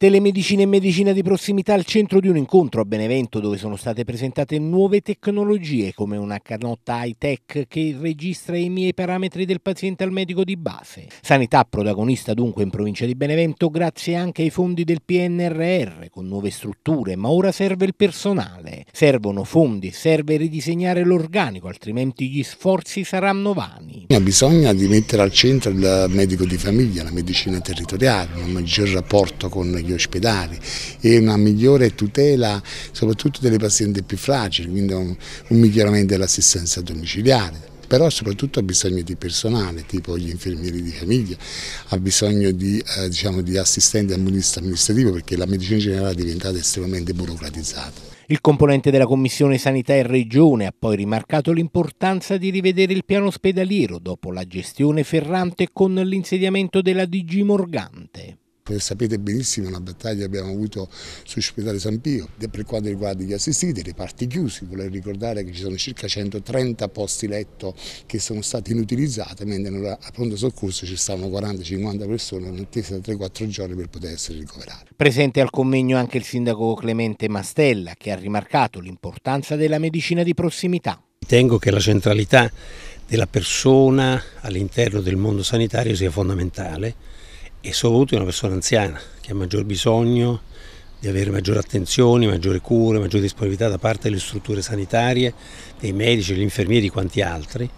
Telemedicina e medicina di prossimità al centro di un incontro a Benevento dove sono state presentate nuove tecnologie come una canotta high-tech che registra i miei parametri del paziente al medico di base. Sanità protagonista dunque in provincia di Benevento grazie anche ai fondi del PNRR con nuove strutture, ma ora serve il personale. Servono fondi, serve ridisegnare l'organico, altrimenti gli sforzi saranno vani. Bisogna di mettere al centro il medico di famiglia, la medicina territoriale, un maggior rapporto con gli degli ospedali e una migliore tutela soprattutto delle pazienti più fragili, quindi un, un miglioramento dell'assistenza domiciliare però soprattutto ha bisogno di personale, tipo gli infermieri di famiglia, ha bisogno di, eh, diciamo, di assistente amministrativo perché la medicina generale è diventata estremamente burocratizzata. Il componente della Commissione Sanità e Regione ha poi rimarcato l'importanza di rivedere il piano ospedaliero dopo la gestione ferrante con l'insediamento della DG Morgante. Come sapete benissimo la battaglia abbiamo avuto sull'ospedale San Pio per quanto riguarda gli assistiti, reparti chiusi, vorrei ricordare che ci sono circa 130 posti letto che sono stati inutilizzati, mentre a pronto soccorso ci stavano 40-50 persone in attesa da 3-4 giorni per poter essere ricoverate. Presente al convegno anche il sindaco Clemente Mastella che ha rimarcato l'importanza della medicina di prossimità. Ritengo che la centralità della persona all'interno del mondo sanitario sia fondamentale e soprattutto è una persona anziana che ha maggior bisogno di avere maggiore attenzione, maggiore cure, maggiore disponibilità da parte delle strutture sanitarie, dei medici, degli infermieri e quanti altri.